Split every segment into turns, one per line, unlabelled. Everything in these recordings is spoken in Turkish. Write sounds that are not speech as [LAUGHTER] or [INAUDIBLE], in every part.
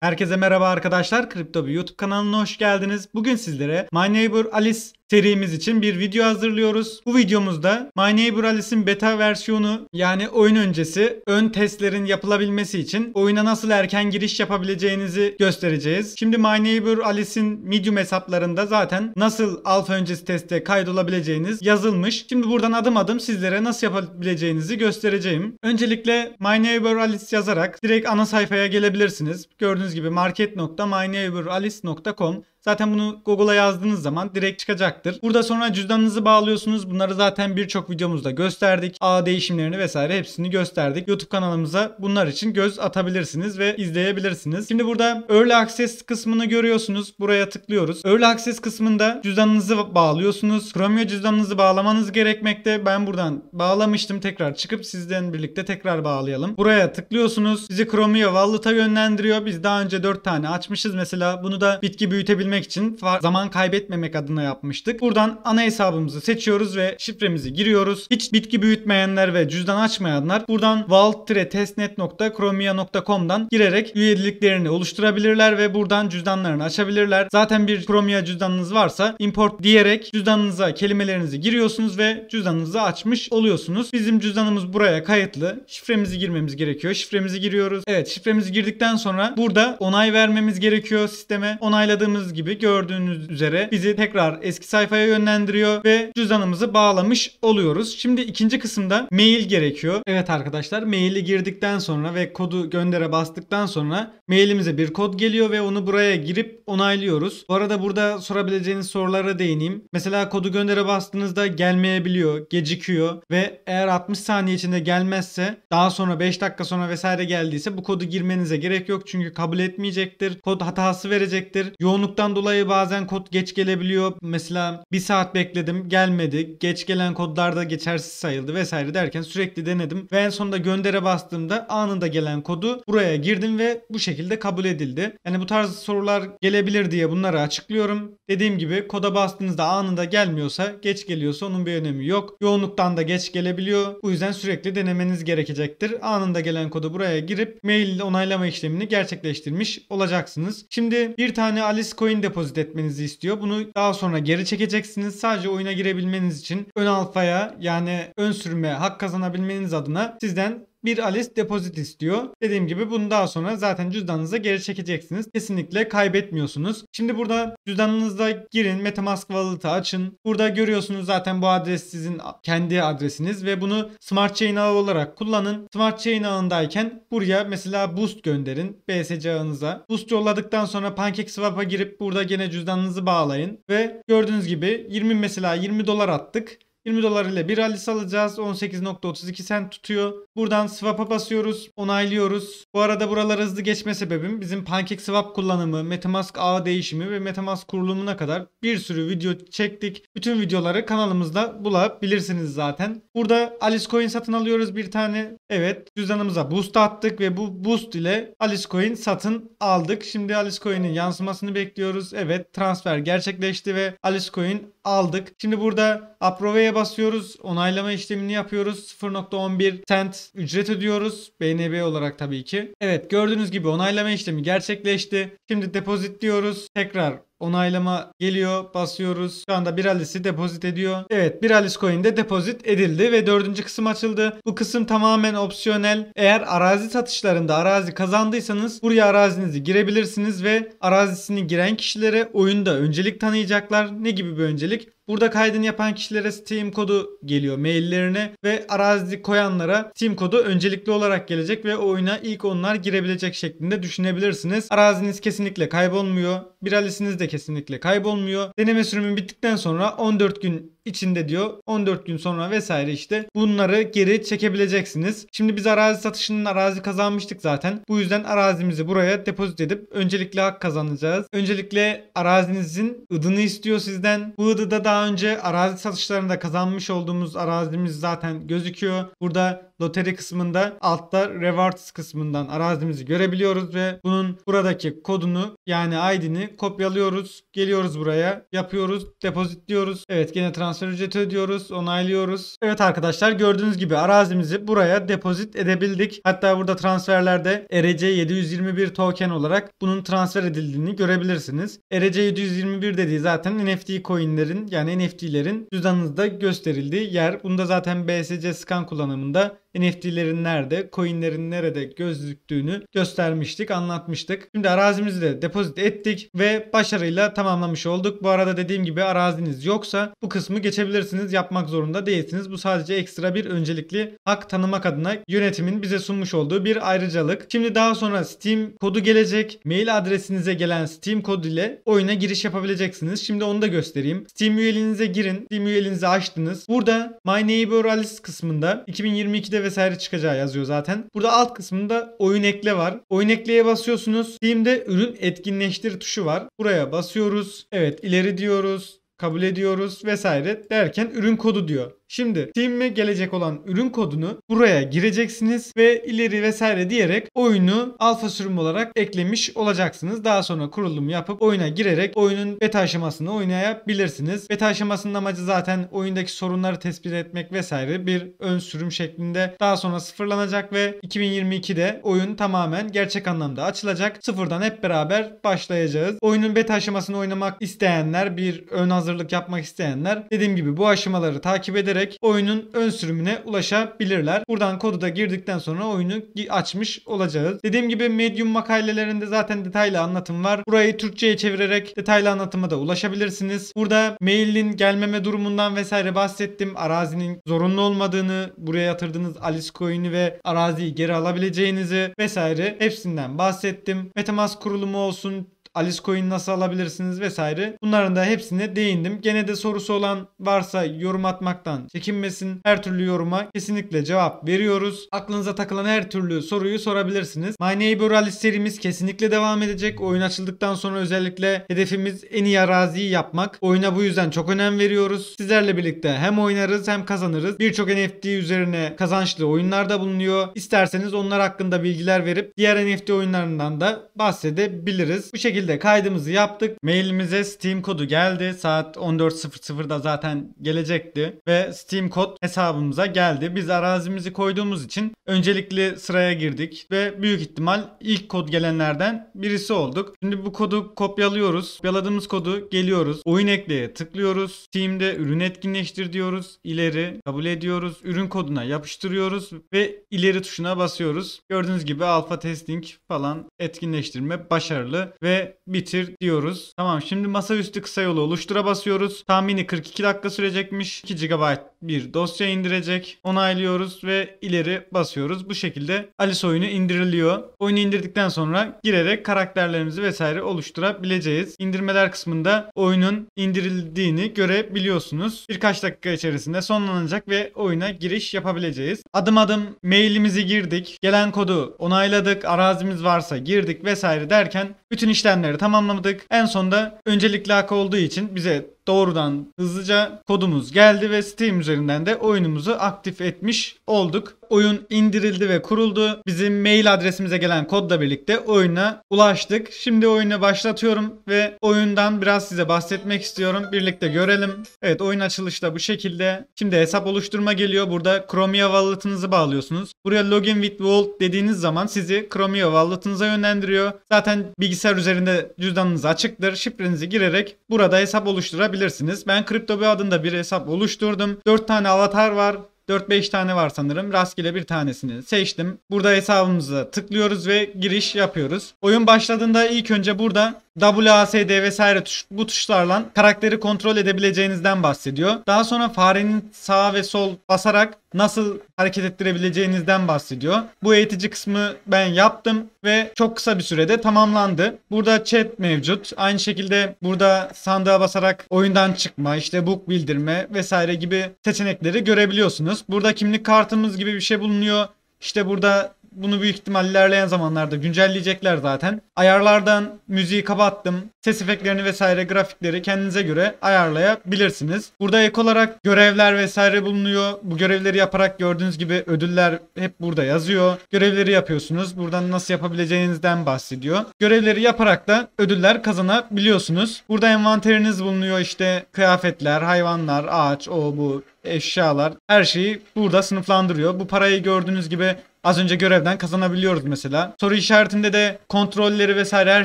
Herkese merhaba arkadaşlar. Kripto bir YouTube kanalına hoş geldiniz. Bugün sizlere My Neighbor Alice serimiz için bir video hazırlıyoruz. Bu videomuzda My Neighbor Alice'in beta versiyonu yani oyun öncesi ön testlerin yapılabilmesi için oyuna nasıl erken giriş yapabileceğinizi göstereceğiz. Şimdi My Neighbor Alice'in Medium hesaplarında zaten nasıl alfa öncesi teste kaydolabileceğiniz yazılmış. Şimdi buradan adım adım sizlere nasıl yapabileceğinizi göstereceğim. Öncelikle My Neighbor Alice yazarak direkt ana sayfaya gelebilirsiniz. Gördüğünüz gibi market.myneighboralice.com Zaten bunu Google'a yazdığınız zaman direkt çıkacaktır. Burada sonra cüzdanınızı bağlıyorsunuz. Bunları zaten birçok videomuzda gösterdik. A değişimlerini vesaire hepsini gösterdik. YouTube kanalımıza bunlar için göz atabilirsiniz ve izleyebilirsiniz. Şimdi burada Early Access kısmını görüyorsunuz. Buraya tıklıyoruz. Early Access kısmında cüzdanınızı bağlıyorsunuz. Chromio cüzdanınızı bağlamanız gerekmekte. Ben buradan bağlamıştım. Tekrar çıkıp sizden birlikte tekrar bağlayalım. Buraya tıklıyorsunuz. Sizi Chromio Wallet'a yönlendiriyor. Biz daha önce 4 tane açmışız mesela. Bunu da bitki büyütebilmek yapabilmek için zaman kaybetmemek adına yapmıştık. Buradan ana hesabımızı seçiyoruz ve şifremizi giriyoruz. Hiç bitki büyütmeyenler ve cüzdan açmayanlar buradan vault-testnet.chromia.com'dan girerek üyeliklerini oluşturabilirler ve buradan cüzdanlarını açabilirler. Zaten bir Chromia cüzdanınız varsa import diyerek cüzdanınıza kelimelerinizi giriyorsunuz ve cüzdanınızı açmış oluyorsunuz. Bizim cüzdanımız buraya kayıtlı. Şifremizi girmemiz gerekiyor. Şifremizi giriyoruz. Evet şifremizi girdikten sonra burada onay vermemiz gerekiyor sisteme. Onayladığımız gibi gibi gördüğünüz üzere bizi tekrar eski sayfaya yönlendiriyor ve cüzdanımızı bağlamış oluyoruz. Şimdi ikinci kısımda mail gerekiyor. Evet arkadaşlar maili girdikten sonra ve kodu göndere bastıktan sonra mailimize bir kod geliyor ve onu buraya girip onaylıyoruz. Bu arada burada sorabileceğiniz sorulara değineyim. Mesela kodu göndere bastığınızda gelmeyebiliyor, gecikiyor ve eğer 60 saniye içinde gelmezse daha sonra 5 dakika sonra vesaire geldiyse bu kodu girmenize gerek yok çünkü kabul etmeyecektir. Kod hatası verecektir. Yoğunluktan Bundan dolayı bazen kod geç gelebiliyor. Mesela bir saat bekledim gelmedi. Geç gelen kodlar da geçersiz sayıldı vesaire derken sürekli denedim. Ve en sonunda göndere bastığımda anında gelen kodu buraya girdim ve bu şekilde kabul edildi. Yani bu tarz sorular gelebilir diye bunları açıklıyorum. Dediğim gibi koda bastığınızda anında gelmiyorsa geç geliyorsa onun bir önemi yok. Yoğunluktan da geç gelebiliyor. Bu yüzden sürekli denemeniz gerekecektir. Anında gelen kodu buraya girip mail onaylama işlemini gerçekleştirmiş olacaksınız. Şimdi bir tane Alice Coin coin depozit etmenizi istiyor. Bunu daha sonra geri çekeceksiniz. Sadece oyuna girebilmeniz için ön alfaya yani ön sürme hak kazanabilmeniz adına sizden bir alis depozit istiyor. Dediğim gibi bunu daha sonra zaten cüzdanınıza geri çekeceksiniz. Kesinlikle kaybetmiyorsunuz. Şimdi burada cüzdanınıza girin Metamask Wallet'ı açın. Burada görüyorsunuz zaten bu adres sizin kendi adresiniz ve bunu Smart Chain ağı olarak kullanın. Smart Chain ağındayken buraya mesela Boost gönderin BSC ağınıza. Boost yolladıktan sonra PancakeSwap'a girip burada gene cüzdanınızı bağlayın ve gördüğünüz gibi 20 mesela 20 dolar attık. 20 dolar ile bir alis alacağız. 18.32 sent tutuyor. Buradan swap'a basıyoruz. Onaylıyoruz. Bu arada buralar hızlı geçme sebebim bizim pancake swap kullanımı, MetaMask ağ değişimi ve MetaMask kurulumuna kadar bir sürü video çektik. Bütün videoları kanalımızda bulabilirsiniz zaten. Burada Alice Coin satın alıyoruz bir tane. Evet cüzdanımıza boost attık ve bu boost ile Alice Coin satın aldık. Şimdi Alice Coin'in yansımasını bekliyoruz. Evet transfer gerçekleşti ve Alice Coin aldık. Şimdi burada Approve'ye basıyoruz. Onaylama işlemini yapıyoruz. 0.11 cent ücret ödüyoruz. BNB olarak tabii ki. Evet gördüğünüz gibi onaylama işlemi gerçekleşti. Şimdi depozit diyoruz. Tekrar Onaylama geliyor. Basıyoruz. Şu anda bir alisi depozit ediyor. Evet Biralis coin de depozit edildi ve dördüncü kısım açıldı. Bu kısım tamamen opsiyonel. Eğer arazi satışlarında arazi kazandıysanız buraya arazinizi girebilirsiniz ve arazisini giren kişilere oyunda öncelik tanıyacaklar. Ne gibi bir öncelik? Burada kaydını yapan kişilere Steam kodu geliyor maillerine ve arazi koyanlara Steam kodu öncelikli olarak gelecek ve oyuna ilk onlar girebilecek şeklinde düşünebilirsiniz. Araziniz kesinlikle kaybolmuyor. Biralisiniz de kesinlikle kaybolmuyor. Deneme sürümü bittikten sonra 14 gün içinde diyor 14 gün sonra vesaire işte bunları geri çekebileceksiniz. Şimdi biz arazi satışının arazi kazanmıştık zaten. Bu yüzden arazimizi buraya depozit edip öncelikle hak kazanacağız. Öncelikle arazinizin ıdını istiyor sizden. Bu ıdıda daha önce arazi satışlarında kazanmış olduğumuz arazimiz zaten gözüküyor. Burada loteri kısmında altta rewards kısmından arazimizi görebiliyoruz ve bunun buradaki kodunu yani ID'ni kopyalıyoruz. Geliyoruz buraya. Yapıyoruz. Depozitliyoruz. Evet gene transfer ücreti ödüyoruz. Onaylıyoruz. Evet arkadaşlar gördüğünüz gibi arazimizi buraya depozit edebildik. Hatta burada transferlerde ERC 721 token olarak bunun transfer edildiğini görebilirsiniz. ERC 721 dediği zaten NFT coinlerin yani NFT'lerin cüzdanınızda gösterildiği yer. Bunda zaten BSC scan kullanımında NFT'lerin nerede, coinlerin nerede gözüktüğünü göstermiştik, anlatmıştık. Şimdi arazimizi de depozit ettik ve başarıyla tamamlamış olduk. Bu arada dediğim gibi araziniz yoksa bu kısmı geçebilirsiniz. Yapmak zorunda değilsiniz. Bu sadece ekstra bir öncelikli hak tanımak adına yönetimin bize sunmuş olduğu bir ayrıcalık. Şimdi daha sonra Steam kodu gelecek. Mail adresinize gelen Steam kodu ile oyuna giriş yapabileceksiniz. Şimdi onu da göstereyim. Steam üyeliğinize girin. Steam üyeliğinizi açtınız. Burada My Neighbor Alice kısmında 2022'de Steam'de vesaire çıkacağı yazıyor zaten. Burada alt kısmında oyun ekle var. Oyun ekleye basıyorsunuz. Steam'de ürün etkinleştir tuşu var. Buraya basıyoruz. Evet ileri diyoruz kabul ediyoruz vesaire derken ürün kodu diyor. Şimdi Steam'e gelecek olan ürün kodunu buraya gireceksiniz ve ileri vesaire diyerek oyunu alfa sürüm olarak eklemiş olacaksınız. Daha sonra kurulum yapıp oyuna girerek oyunun beta aşamasını oynayabilirsiniz. Beta aşamasının amacı zaten oyundaki sorunları tespit etmek vesaire bir ön sürüm şeklinde daha sonra sıfırlanacak ve 2022'de oyun tamamen gerçek anlamda açılacak. Sıfırdan hep beraber başlayacağız. Oyunun beta aşamasını oynamak isteyenler, bir ön hazırlık yapmak isteyenler dediğim gibi bu aşamaları takip ederek girerek oyunun ön sürümüne ulaşabilirler. Buradan kodu da girdikten sonra oyunu açmış olacağız. Dediğim gibi Medium makalelerinde zaten detaylı anlatım var. Burayı Türkçe'ye çevirerek detaylı anlatıma da ulaşabilirsiniz. Burada mailin gelmeme durumundan vesaire bahsettim. Arazinin zorunlu olmadığını, buraya yatırdığınız Alice coin'i ve araziyi geri alabileceğinizi vesaire hepsinden bahsettim. Metamask kurulumu olsun, Alice Coin nasıl alabilirsiniz vesaire. Bunların da hepsine değindim. Gene de sorusu olan varsa yorum atmaktan çekinmesin. Her türlü yoruma kesinlikle cevap veriyoruz. Aklınıza takılan her türlü soruyu sorabilirsiniz. My Neighbor Alice serimiz kesinlikle devam edecek. Oyun açıldıktan sonra özellikle hedefimiz en iyi araziyi yapmak. Oyuna bu yüzden çok önem veriyoruz. Sizlerle birlikte hem oynarız hem kazanırız. Birçok NFT üzerine kazançlı oyunlarda bulunuyor. İsterseniz onlar hakkında bilgiler verip diğer NFT oyunlarından da bahsedebiliriz. Bu şekilde şekilde kaydımızı yaptık. Mailimize Steam kodu geldi. Saat 14.00'da zaten gelecekti. Ve Steam kod hesabımıza geldi. Biz arazimizi koyduğumuz için öncelikli sıraya girdik. Ve büyük ihtimal ilk kod gelenlerden birisi olduk. Şimdi bu kodu kopyalıyoruz. Kopyaladığımız kodu geliyoruz. Oyun ekleye tıklıyoruz. Steam'de ürün etkinleştir diyoruz. İleri kabul ediyoruz. Ürün koduna yapıştırıyoruz. Ve ileri tuşuna basıyoruz. Gördüğünüz gibi alfa testing falan etkinleştirme başarılı ve bitir diyoruz. Tamam şimdi masaüstü kısa yolu oluştura basıyoruz. Tahmini 42 dakika sürecekmiş. 2 GB bir dosya indirecek. Onaylıyoruz ve ileri basıyoruz. Bu şekilde Alice oyunu indiriliyor. Oyunu indirdikten sonra girerek karakterlerimizi vesaire oluşturabileceğiz. İndirmeler kısmında oyunun indirildiğini görebiliyorsunuz. Birkaç dakika içerisinde sonlanacak ve oyuna giriş yapabileceğiz. Adım adım mailimizi girdik. Gelen kodu onayladık. Arazimiz varsa girdik vesaire derken bütün işlemleri tamamladık. En sonda öncelikli hak olduğu için bize Doğrudan hızlıca kodumuz geldi ve Steam üzerinden de oyunumuzu aktif etmiş olduk. Oyun indirildi ve kuruldu. Bizim mail adresimize gelen kodla birlikte oyuna ulaştık. Şimdi oyunu başlatıyorum ve oyundan biraz size bahsetmek istiyorum. Birlikte görelim. Evet oyun açılışı da bu şekilde. Şimdi hesap oluşturma geliyor. Burada Chromia Wallet'ınızı bağlıyorsunuz. Buraya login with Vault dediğiniz zaman sizi Chromia Wallet'ınıza yönlendiriyor. Zaten bilgisayar üzerinde cüzdanınız açıktır. Şifrenizi girerek burada hesap oluşturabilirsiniz. Ben kripto bir adında bir hesap oluşturdum. 4 tane avatar var. 4-5 tane var sanırım. Rastgele bir tanesini seçtim. Burada hesabımıza tıklıyoruz ve giriş yapıyoruz. Oyun başladığında ilk önce burada WASD vesaire tuş, bu tuşlarla karakteri kontrol edebileceğinizden bahsediyor. Daha sonra farenin sağ ve sol basarak nasıl hareket ettirebileceğinizden bahsediyor. Bu eğitici kısmı ben yaptım ve çok kısa bir sürede tamamlandı. Burada chat mevcut. Aynı şekilde burada sandığa basarak oyundan çıkma, işte book bildirme vesaire gibi seçenekleri görebiliyorsunuz. Burada kimlik kartımız gibi bir şey bulunuyor. İşte burada bunu büyük ihtimalle ilerleyen zamanlarda güncelleyecekler zaten. Ayarlardan müziği kapattım. Ses efektlerini vesaire grafikleri kendinize göre ayarlayabilirsiniz. Burada ek olarak görevler vesaire bulunuyor. Bu görevleri yaparak gördüğünüz gibi ödüller hep burada yazıyor. Görevleri yapıyorsunuz. Buradan nasıl yapabileceğinizden bahsediyor. Görevleri yaparak da ödüller kazanabiliyorsunuz. Burada envanteriniz bulunuyor işte kıyafetler, hayvanlar, ağaç, o bu eşyalar her şeyi burada sınıflandırıyor. Bu parayı gördüğünüz gibi Az önce görevden kazanabiliyoruz mesela. Soru işaretinde de kontrolleri vesaire her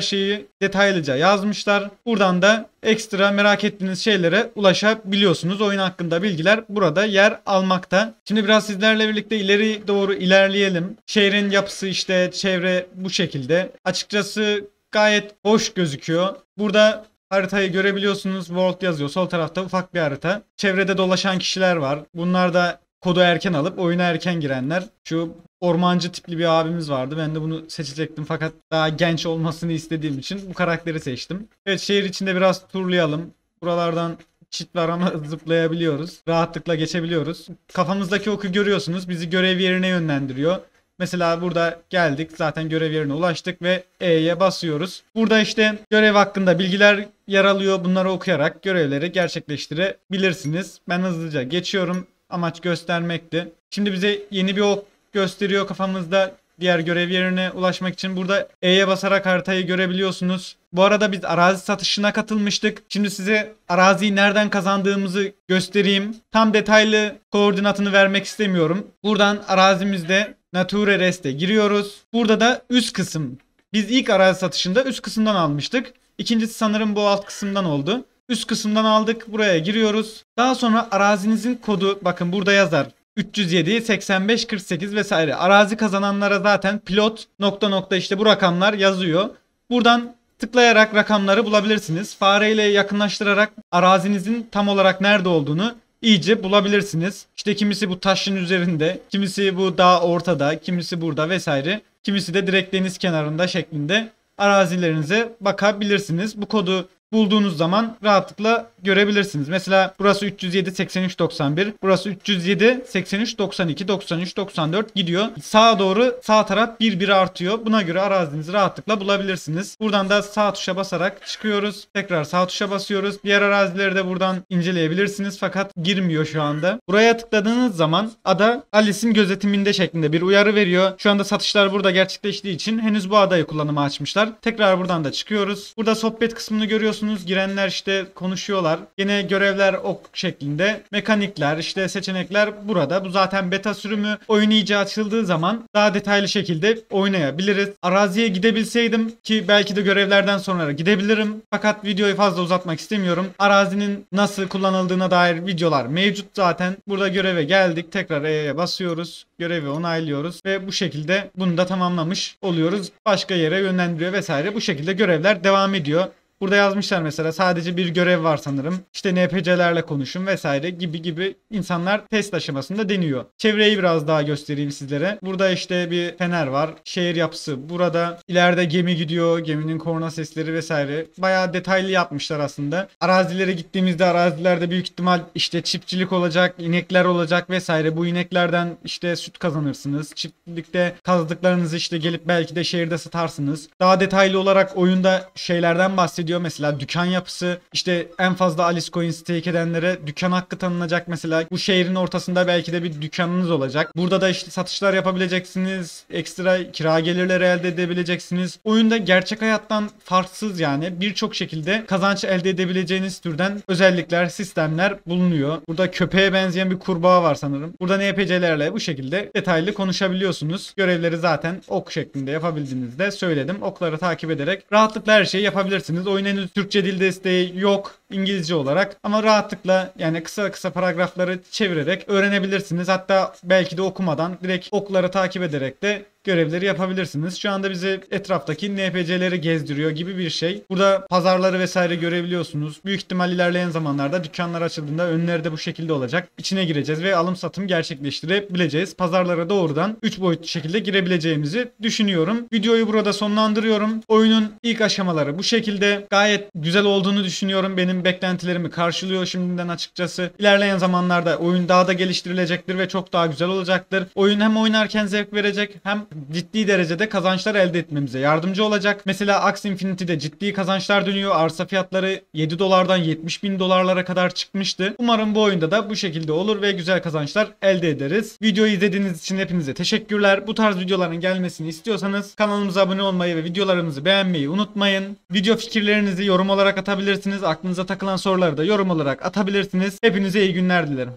şeyi detaylıca yazmışlar. Buradan da ekstra merak ettiğiniz şeylere ulaşabiliyorsunuz. Oyun hakkında bilgiler burada yer almakta. Şimdi biraz sizlerle birlikte ileri doğru ilerleyelim. Şehrin yapısı işte çevre bu şekilde. Açıkçası gayet hoş gözüküyor. Burada Haritayı görebiliyorsunuz. World yazıyor. Sol tarafta ufak bir harita. Çevrede dolaşan kişiler var. Bunlar da kodu erken alıp oyuna erken girenler. Şu ormancı tipli bir abimiz vardı. Ben de bunu seçecektim fakat daha genç olmasını istediğim için bu karakteri seçtim. Evet şehir içinde biraz turlayalım. Buralardan çit var ama [LAUGHS] zıplayabiliyoruz. Rahatlıkla geçebiliyoruz. Kafamızdaki oku görüyorsunuz. Bizi görev yerine yönlendiriyor. Mesela burada geldik zaten görev yerine ulaştık ve E'ye basıyoruz. Burada işte görev hakkında bilgiler yer alıyor. Bunları okuyarak görevleri gerçekleştirebilirsiniz. Ben hızlıca geçiyorum. Amaç göstermekti. Şimdi bize yeni bir ok gösteriyor kafamızda diğer görev yerine ulaşmak için. Burada E'ye basarak haritayı görebiliyorsunuz. Bu arada biz arazi satışına katılmıştık. Şimdi size araziyi nereden kazandığımızı göstereyim. Tam detaylı koordinatını vermek istemiyorum. Buradan arazimizde Nature Rest'e giriyoruz. Burada da üst kısım. Biz ilk arazi satışında üst kısımdan almıştık. İkincisi sanırım bu alt kısımdan oldu. Üst kısımdan aldık. Buraya giriyoruz. Daha sonra arazinizin kodu bakın burada yazar. 307, 85, 48 vesaire. Arazi kazananlara zaten pilot nokta nokta işte bu rakamlar yazıyor. Buradan tıklayarak rakamları bulabilirsiniz. Fareyle yakınlaştırarak arazinizin tam olarak nerede olduğunu iyice bulabilirsiniz. İşte kimisi bu taşın üzerinde, kimisi bu dağ ortada, kimisi burada vesaire. Kimisi de direkt deniz kenarında şeklinde arazilerinize bakabilirsiniz. Bu kodu bulduğunuz zaman rahatlıkla görebilirsiniz. Mesela burası 307 83 91, burası 307 83 92 93 94 gidiyor. Sağa doğru sağ taraf bir bir artıyor. Buna göre arazinizi rahatlıkla bulabilirsiniz. Buradan da sağ tuşa basarak çıkıyoruz. Tekrar sağ tuşa basıyoruz. Diğer arazileri de buradan inceleyebilirsiniz fakat girmiyor şu anda. Buraya tıkladığınız zaman ada Alice'in gözetiminde şeklinde bir uyarı veriyor. Şu anda satışlar burada gerçekleştiği için henüz bu adayı kullanıma açmışlar. Tekrar buradan da çıkıyoruz. Burada sohbet kısmını görüyorsunuz giriyorsunuz. Girenler işte konuşuyorlar. Yine görevler ok şeklinde. Mekanikler işte seçenekler burada. Bu zaten beta sürümü. Oyun iyice açıldığı zaman daha detaylı şekilde oynayabiliriz. Araziye gidebilseydim ki belki de görevlerden sonra gidebilirim. Fakat videoyu fazla uzatmak istemiyorum. Arazinin nasıl kullanıldığına dair videolar mevcut zaten. Burada göreve geldik. Tekrar E'ye basıyoruz. Görevi onaylıyoruz ve bu şekilde bunu da tamamlamış oluyoruz. Başka yere yönlendiriyor vesaire. Bu şekilde görevler devam ediyor. Burada yazmışlar mesela sadece bir görev var sanırım. İşte NPC'lerle konuşun vesaire gibi gibi insanlar test aşamasında deniyor. Çevreyi biraz daha göstereyim sizlere. Burada işte bir fener var. Şehir yapısı. Burada ileride gemi gidiyor. Geminin korna sesleri vesaire. Bayağı detaylı yapmışlar aslında. Arazilere gittiğimizde arazilerde büyük ihtimal işte çiftçilik olacak, inekler olacak vesaire. Bu ineklerden işte süt kazanırsınız. Çiftlikte kazdıklarınızı işte gelip belki de şehirde satarsınız. Daha detaylı olarak oyunda şeylerden bahsediyorum bahsediyor. Mesela dükkan yapısı işte en fazla Alice Coin stake edenlere dükkan hakkı tanınacak mesela. Bu şehrin ortasında belki de bir dükkanınız olacak. Burada da işte satışlar yapabileceksiniz. Ekstra kira gelirleri elde edebileceksiniz. Oyunda gerçek hayattan farksız yani birçok şekilde kazanç elde edebileceğiniz türden özellikler, sistemler bulunuyor. Burada köpeğe benzeyen bir kurbağa var sanırım. Burada NPC'lerle bu şekilde detaylı konuşabiliyorsunuz. Görevleri zaten ok şeklinde yapabildiğinizde söyledim. Okları takip ederek rahatlıkla her şeyi yapabilirsiniz. O oyunun henüz Türkçe dil desteği yok. İngilizce olarak ama rahatlıkla yani kısa kısa paragrafları çevirerek öğrenebilirsiniz. Hatta belki de okumadan direkt okları takip ederek de görevleri yapabilirsiniz. Şu anda bizi etraftaki NPC'leri gezdiriyor gibi bir şey. Burada pazarları vesaire görebiliyorsunuz. Büyük ihtimal ilerleyen zamanlarda dükkanlar açıldığında önleri de bu şekilde olacak. İçine gireceğiz ve alım satım gerçekleştirebileceğiz. Pazarlara doğrudan 3 boyutlu şekilde girebileceğimizi düşünüyorum. Videoyu burada sonlandırıyorum. Oyunun ilk aşamaları bu şekilde. Gayet güzel olduğunu düşünüyorum benim benim beklentilerimi karşılıyor şimdiden açıkçası. İlerleyen zamanlarda oyun daha da geliştirilecektir ve çok daha güzel olacaktır. Oyun hem oynarken zevk verecek hem ciddi derecede kazançlar elde etmemize yardımcı olacak. Mesela Ax Infinity'de ciddi kazançlar dönüyor. Arsa fiyatları 7 dolardan 70 bin dolarlara kadar çıkmıştı. Umarım bu oyunda da bu şekilde olur ve güzel kazançlar elde ederiz. Videoyu izlediğiniz için hepinize teşekkürler. Bu tarz videoların gelmesini istiyorsanız kanalımıza abone olmayı ve videolarımızı beğenmeyi unutmayın. Video fikirlerinizi yorum olarak atabilirsiniz. Aklınıza takılan soruları da yorum olarak atabilirsiniz. Hepinize iyi günler dilerim.